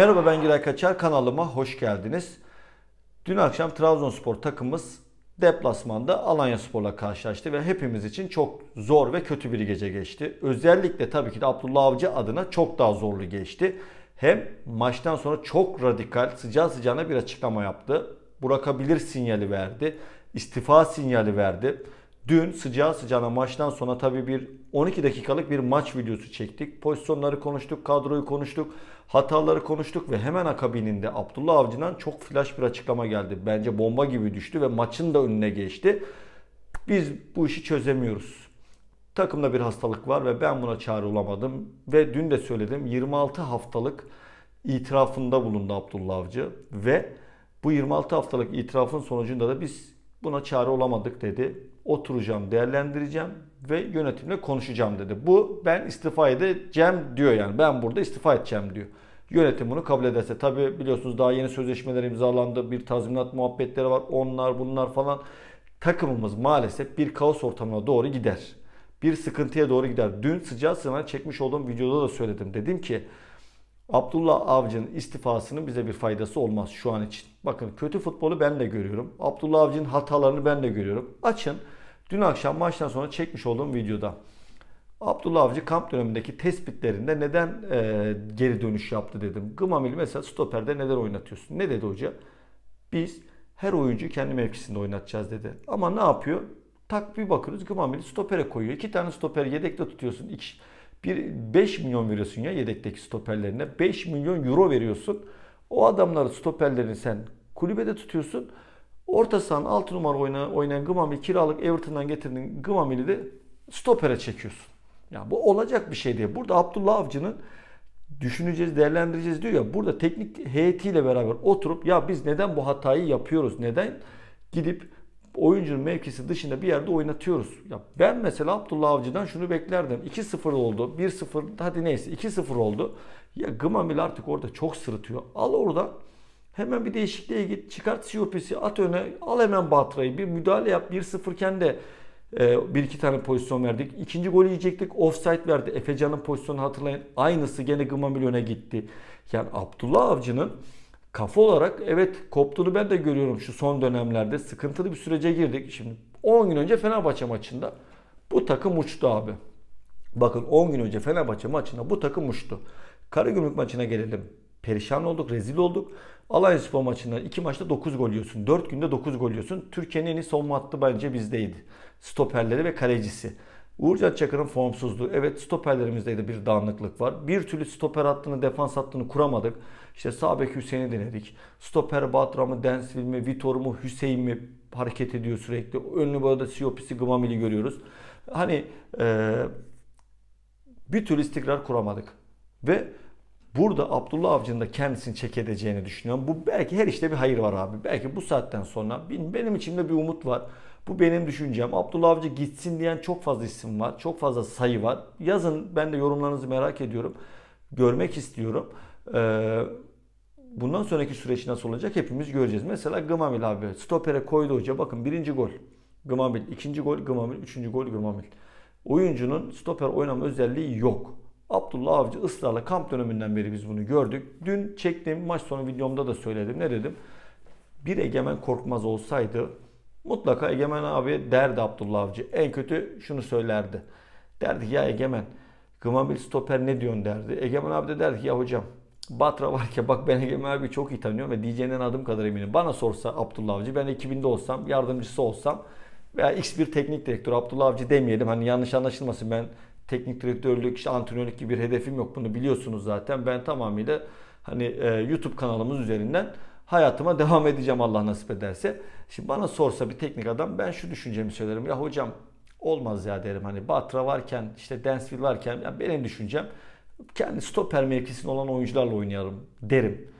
Merhaba ben Giray Kaçar kanalıma hoş geldiniz. Dün akşam Trabzonspor takımımız deplasmanda Alanya Spor'la karşılaştı ve hepimiz için çok zor ve kötü bir gece geçti. Özellikle tabii ki de Abdullah Avcı adına çok daha zorlu geçti. Hem maçtan sonra çok radikal sıcağı sıcağına bir açıklama yaptı. Bırakabilir sinyali verdi. istifa sinyali verdi. Dün sıcağı sıcağına maçtan sonra tabii bir 12 dakikalık bir maç videosu çektik. Pozisyonları konuştuk, kadroyu konuştuk. Hataları konuştuk ve hemen akabininde Abdullah Avcı'dan çok flash bir açıklama geldi. Bence bomba gibi düştü ve maçın da önüne geçti. Biz bu işi çözemiyoruz. Takımda bir hastalık var ve ben buna çare olamadım. Ve dün de söyledim 26 haftalık itirafında bulundu Abdullah Avcı. Ve bu 26 haftalık itirafın sonucunda da biz buna çare olamadık dedi. Oturacağım, değerlendireceğim ve yönetimle konuşacağım dedi. Bu ben istifa edeceğim diyor yani. Ben burada istifa edeceğim diyor. Yönetim bunu kabul ederse. Tabi biliyorsunuz daha yeni sözleşmeler imzalandı. Bir tazminat muhabbetleri var. Onlar bunlar falan. Takımımız maalesef bir kaos ortamına doğru gider. Bir sıkıntıya doğru gider. Dün sıcağı sınavına çekmiş olduğum videoda da söyledim. Dedim ki Abdullah Avcı'nın istifasının bize bir faydası olmaz şu an için. Bakın kötü futbolu ben de görüyorum. Abdullah Avcı'nın hatalarını ben de görüyorum. Açın. Dün akşam maçtan sonra çekmiş olduğum videoda. Abdullah Avcı kamp dönemindeki tespitlerinde neden e, geri dönüş yaptı dedim. Gımamil mesela stoperde neden oynatıyorsun? Ne dedi hoca? Biz her oyuncu kendi mevkisinde oynatacağız dedi. Ama ne yapıyor? Tak bir bakıyoruz Gımamil'i stopere koyuyor. İki tane stoper yedekte tutuyorsun. İki, bir, 5 milyon veriyorsun ya yedekteki stoperlerine. 5 milyon euro veriyorsun. O adamları stoperlerini sen kulübede tutuyorsun. Orta sahanın 6 numara oynayan, oynayan Gımamil kiralık Everton'dan getirdiğin Gımamil'i de stopere çekiyorsun. Ya bu olacak bir şey değil. Burada Abdullah Avcı'nın düşüneceğiz, değerlendireceğiz diyor ya. Burada teknik heyetiyle beraber oturup ya biz neden bu hatayı yapıyoruz? Neden gidip oyuncunun mevkisi dışında bir yerde oynatıyoruz. Ya ben mesela Abdullah Avcı'dan şunu beklerdim. 2-0 oldu, 1-0 hadi neyse 2-0 oldu. Ya Gımamil artık orada çok sırıtıyor. Al orada hemen bir değişikliğe git. Çıkart Siyopis'i at öne. Al hemen Batra'yı. Bir müdahale yap. 1-0 de ee, bir iki tane pozisyon verdik. İkinci golü yiyecektik. Offside verdi. Efecan'ın pozisyonunu hatırlayın. Aynısı gene Gıma Milyon'a gitti. Yani Abdullah Avcı'nın kafa olarak evet koptuğunu ben de görüyorum şu son dönemlerde. Sıkıntılı bir sürece girdik. Şimdi 10 gün önce Fenerbahçe maçında bu takım uçtu abi. Bakın 10 gün önce Fenerbahçe maçında bu takım uçtu. Karagümrük maçına gelelim. Perişan olduk, rezil olduk. Alanya Spor maçından 2 maçta 9 gol yiyorsun. 4 günde 9 gol yiyorsun. Türkiye'nin en iyi savunma hattı bence bizdeydi. Stoperleri ve kalecisi. Uğurcan Çakır'ın formsuzluğu. Evet stoperlerimizde de bir dağınıklık var. Bir türlü stoper hattını, defans hattını kuramadık. İşte Sabek Hüseyin'i denedik. Stoper Batram'ı, Densville mi, Vitor mu, Hüseyin mi hareket ediyor sürekli. Önlü burada Siopisi, Gvamil'i görüyoruz. Hani e, bir türlü istikrar kuramadık. Ve Burada Abdullah Avcı'nın da kendisini çek edeceğini düşünüyorum. Bu belki her işte bir hayır var abi. Belki bu saatten sonra benim içimde bir umut var. Bu benim düşüncem. Abdullah Avcı gitsin diyen çok fazla isim var. Çok fazla sayı var. Yazın ben de yorumlarınızı merak ediyorum. Görmek istiyorum. Ee, bundan sonraki süreç nasıl olacak hepimiz göreceğiz. Mesela Gımamil abi. Stopere koydu hoca. Bakın birinci gol. Gımamil. ikinci gol Gımamil. Üçüncü gol Gımamil. Oyuncunun stoper oynama özelliği yok. Abdullah Avcı ısrarla kamp döneminden beri biz bunu gördük. Dün çektiğim maç sonu videomda da söyledim. Ne dedim? Bir Egemen Korkmaz olsaydı mutlaka Egemen abi derdi Abdullah Avcı. En kötü şunu söylerdi. Derdi ki, ya Egemen Gımabil stoper ne diyorsun derdi. Egemen abi de derdi ki, ya hocam Batra var ki bak ben Egemen abi çok iyi tanıyorum ve diyeceğinden adım kadar eminim. Bana sorsa Abdullah Avcı ben ekibinde olsam yardımcısı olsam veya X bir teknik direktör Abdullah Avcı demeyelim. Hani yanlış anlaşılmasın ben teknik direktörlük, işte antrenörlük gibi bir hedefim yok. Bunu biliyorsunuz zaten. Ben tamamıyla hani e, YouTube kanalımız üzerinden hayatıma devam edeceğim Allah nasip ederse. Şimdi bana sorsa bir teknik adam ben şu düşüncemi söylerim. Ya hocam olmaz ya derim. Hani Batra varken işte Dansville varken yani benim düşüncem kendi stoper mevkisinde olan oyuncularla oynayalım derim.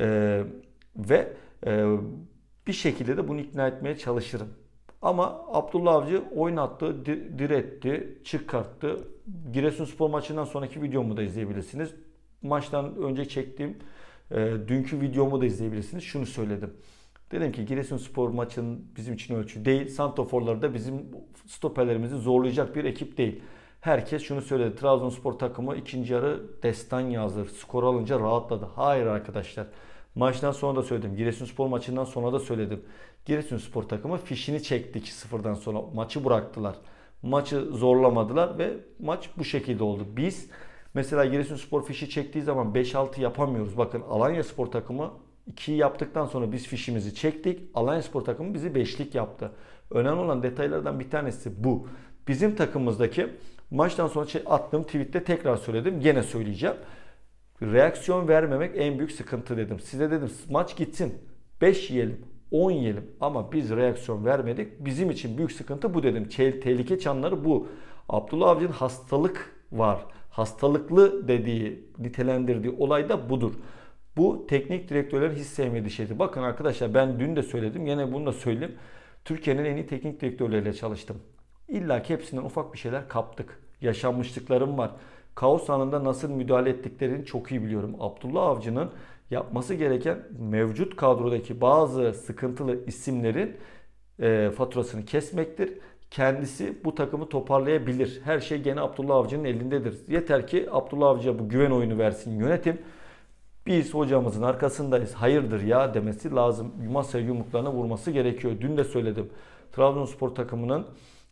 Ee, ve e, bir şekilde de bunu ikna etmeye çalışırım. Ama Abdullah Avcı oynattı, diretti, çıkarttı. Giresunspor maçından sonraki videomu da izleyebilirsiniz. Maçtan önce çektiğim e, dünkü videomu da izleyebilirsiniz. Şunu söyledim. Dedim ki Giresunspor maçın bizim için ölçü değil. Santoforları da bizim stoperlerimizi zorlayacak bir ekip değil. Herkes şunu söyledi. Trabzonspor takımı ikinci yarı destan yazır. Skor alınca rahatladı. Hayır arkadaşlar. Maçtan sonra da söyledim. Giresunspor maçından sonra da söyledim. Giresunspor takımı fişini çekti 2-0'dan sonra. Maçı bıraktılar. Maçı zorlamadılar ve maç bu şekilde oldu. Biz mesela Giresunspor fişi çektiği zaman 5-6 yapamıyoruz. Bakın Alanya Spor takımı 2'yi yaptıktan sonra biz fişimizi çektik. Alanya Spor takımı bizi 5'lik yaptı. Önemli olan detaylardan bir tanesi bu. Bizim takımımızdaki maçtan sonra şey attığım tweette tekrar söyledim. Gene söyleyeceğim. Reaksiyon vermemek en büyük sıkıntı dedim. Size dedim maç gitsin. 5 yiyelim, 10 yiyelim ama biz reaksiyon vermedik. Bizim için büyük sıkıntı bu dedim. Tehlike çanları bu. Abdullah Avcı'nın hastalık var. Hastalıklı dediği, nitelendirdiği olay da budur. Bu teknik direktörler hiç sevmediği şeydi. Bakın arkadaşlar ben dün de söyledim. Yine bunu da söyleyeyim. Türkiye'nin en iyi teknik direktörleriyle çalıştım. İlla ki hepsinden ufak bir şeyler kaptık. Yaşanmışlıklarım var kaos anında nasıl müdahale ettiklerini çok iyi biliyorum. Abdullah Avcı'nın yapması gereken mevcut kadrodaki bazı sıkıntılı isimlerin e, faturasını kesmektir. Kendisi bu takımı toparlayabilir. Her şey gene Abdullah Avcı'nın elindedir. Yeter ki Abdullah Avcı'ya bu güven oyunu versin yönetim. Biz hocamızın arkasındayız. Hayırdır ya demesi lazım. Masaya yumruklarına vurması gerekiyor. Dün de söyledim. Trabzonspor takımının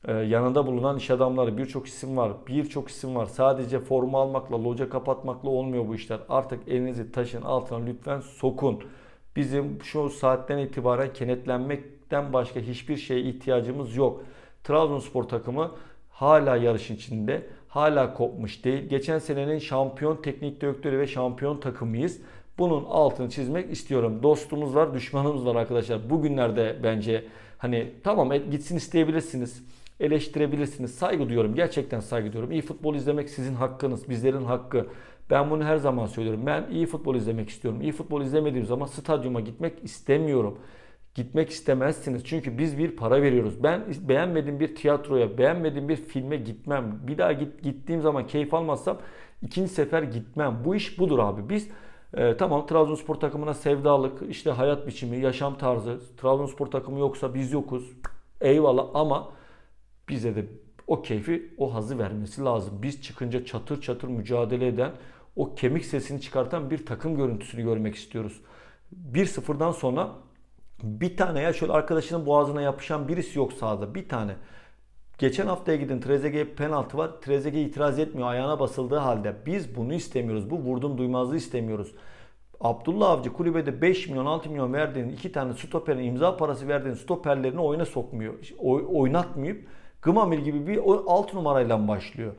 ee, yanında bulunan iş adamları birçok isim var. Birçok isim var. Sadece forma almakla, loca kapatmakla olmuyor bu işler. Artık elinizi taşın altına lütfen sokun. Bizim şu saatten itibaren kenetlenmekten başka hiçbir şeye ihtiyacımız yok. Trabzonspor takımı hala yarışın içinde. Hala kopmuş değil. Geçen senenin şampiyon teknik direktörü ve şampiyon takımıyız. Bunun altını çizmek istiyorum. Dostumuz var, düşmanımız var arkadaşlar. Bugünlerde bence hani tamam et, gitsin isteyebilirsiniz eleştirebilirsiniz. Saygı duyuyorum. Gerçekten saygı duyuyorum. İyi futbol izlemek sizin hakkınız, bizlerin hakkı. Ben bunu her zaman söylüyorum. Ben iyi futbol izlemek istiyorum. İyi futbol izlemediğim zaman stadyuma gitmek istemiyorum. Gitmek istemezsiniz. Çünkü biz bir para veriyoruz. Ben beğenmediğim bir tiyatroya, beğenmediğim bir filme gitmem. Bir daha git, gittiğim zaman keyif almazsam ikinci sefer gitmem. Bu iş budur abi. Biz e, tamam Trabzonspor takımına sevdalık, işte hayat biçimi, yaşam tarzı. Trabzonspor takımı yoksa biz yokuz. Eyvallah ama bize de o keyfi, o hazı vermesi lazım. Biz çıkınca çatır çatır mücadele eden, o kemik sesini çıkartan bir takım görüntüsünü görmek istiyoruz. 1-0'dan sonra bir tane ya şöyle arkadaşının boğazına yapışan birisi yok sağda, Bir tane. Geçen haftaya gidin Trezeguet'e penaltı var. Trezeguet itiraz etmiyor ayağına basıldığı halde. Biz bunu istemiyoruz. Bu vurdum duymazlığı istemiyoruz. Abdullah Avcı kulübede 5 milyon 6 milyon verdiğin iki tane stoperin imza parası verdiğin stoperlerini oyuna sokmuyor. Oy, oynatmayıp Gımamil gibi bir 6 numarayla başlıyor.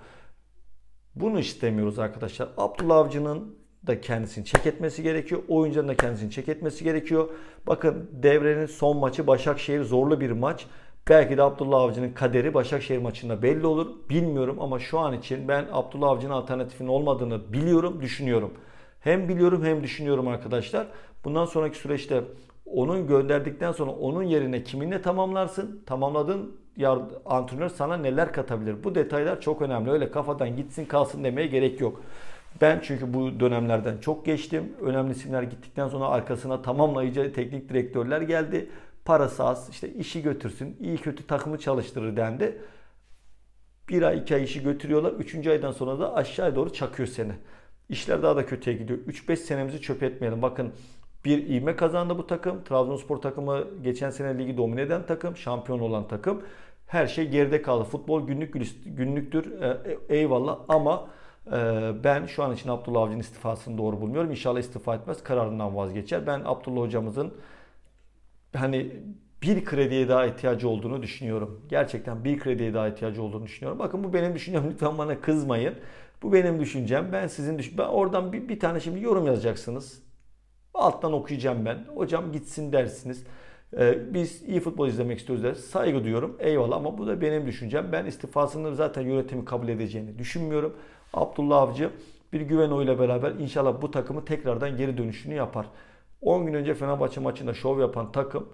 Bunu istemiyoruz arkadaşlar. Abdullah Avcı'nın da kendisini çek etmesi gerekiyor. Oyuncuların da kendisini çek etmesi gerekiyor. Bakın devrenin son maçı Başakşehir zorlu bir maç. Belki de Abdullah Avcı'nın kaderi Başakşehir maçında belli olur. Bilmiyorum ama şu an için ben Abdullah Avcı'nın alternatifinin olmadığını biliyorum, düşünüyorum. Hem biliyorum hem düşünüyorum arkadaşlar. Bundan sonraki süreçte onun gönderdikten sonra onun yerine kiminle tamamlarsın? Tamamladın antrenör sana neler katabilir? Bu detaylar çok önemli. Öyle kafadan gitsin kalsın demeye gerek yok. Ben çünkü bu dönemlerden çok geçtim. Önemli isimler gittikten sonra arkasına tamamlayıcı teknik direktörler geldi. Parası az, işte işi götürsün, iyi kötü takımı çalıştırır dendi. Bir ay iki ay işi götürüyorlar. Üçüncü aydan sonra da aşağıya doğru çakıyor seni. İşler daha da kötüye gidiyor. 3-5 senemizi çöp etmeyelim. Bakın bir ivme kazandı bu takım. Trabzonspor takımı geçen sene ligi domine eden takım, şampiyon olan takım her şey geride kaldı. Futbol günlük günlüktür. E, e, eyvallah ama e, ben şu an için Abdullah Avcı'nın istifasını doğru bulmuyorum. İnşallah istifa etmez, kararından vazgeçer. Ben Abdullah hocamızın hani bir krediye daha ihtiyacı olduğunu düşünüyorum. Gerçekten bir krediye daha ihtiyacı olduğunu düşünüyorum. Bakın bu benim düşüncem. Lütfen bana kızmayın. Bu benim düşüncem. Ben sizin düşün ben oradan bir, bir tane şimdi yorum yazacaksınız. Alttan okuyacağım ben. Hocam gitsin dersiniz. Ee, biz iyi futbol izlemek istiyoruz der. Saygı duyuyorum. Eyvallah ama bu da benim düşüncem. Ben istifasını zaten yönetimi kabul edeceğini düşünmüyorum. Abdullah Avcı bir güven oyla beraber inşallah bu takımı tekrardan geri dönüşünü yapar. 10 gün önce Fenerbahçe maçında şov yapan takım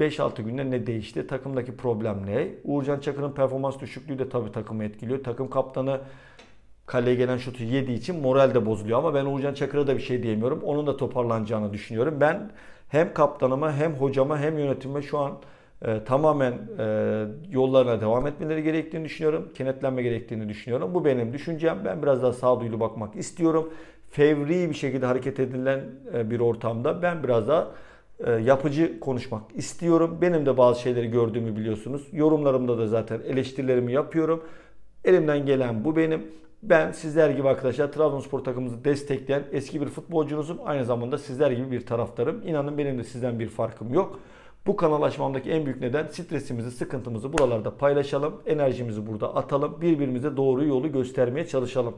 5-6 günde ne değişti? Takımdaki problem ne? Uğurcan Çakır'ın performans düşüklüğü de tabii takımı etkiliyor. Takım kaptanı kaleye gelen şutu yediği için moral de bozuluyor ama ben Uğurcan Çakır'a da bir şey diyemiyorum. Onun da toparlanacağını düşünüyorum. Ben hem kaptanıma hem hocama hem yönetime şu an e, tamamen e, yollarına devam etmeleri gerektiğini düşünüyorum. Kenetlenme gerektiğini düşünüyorum. Bu benim düşüncem. Ben biraz daha sağduyulu bakmak istiyorum. Fevri bir şekilde hareket edilen e, bir ortamda ben biraz daha e, yapıcı konuşmak istiyorum. Benim de bazı şeyleri gördüğümü biliyorsunuz. Yorumlarımda da zaten eleştirilerimi yapıyorum. Elimden gelen bu benim. Ben sizler gibi arkadaşlar Trabzonspor takımımızı destekleyen eski bir futbolcunuzum. Aynı zamanda sizler gibi bir taraftarım. İnanın benim de sizden bir farkım yok. Bu kanal açmamdaki en büyük neden stresimizi, sıkıntımızı buralarda paylaşalım. Enerjimizi burada atalım. Birbirimize doğru yolu göstermeye çalışalım.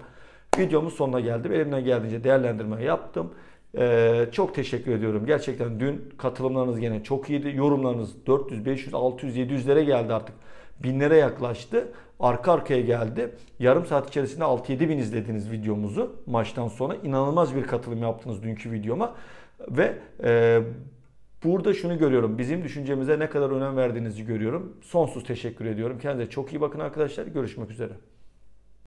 Videomuz sonuna geldi Elimden geldiğince değerlendirme yaptım. Ee, çok teşekkür ediyorum. Gerçekten dün katılımlarınız gene çok iyiydi. Yorumlarınız 400, 500, 600, 700'lere geldi artık binlere yaklaştı. Arka arkaya geldi. Yarım saat içerisinde 6-7 bin izlediniz videomuzu maçtan sonra. inanılmaz bir katılım yaptınız dünkü videoma. Ve e, burada şunu görüyorum. Bizim düşüncemize ne kadar önem verdiğinizi görüyorum. Sonsuz teşekkür ediyorum. Kendinize çok iyi bakın arkadaşlar. Görüşmek üzere.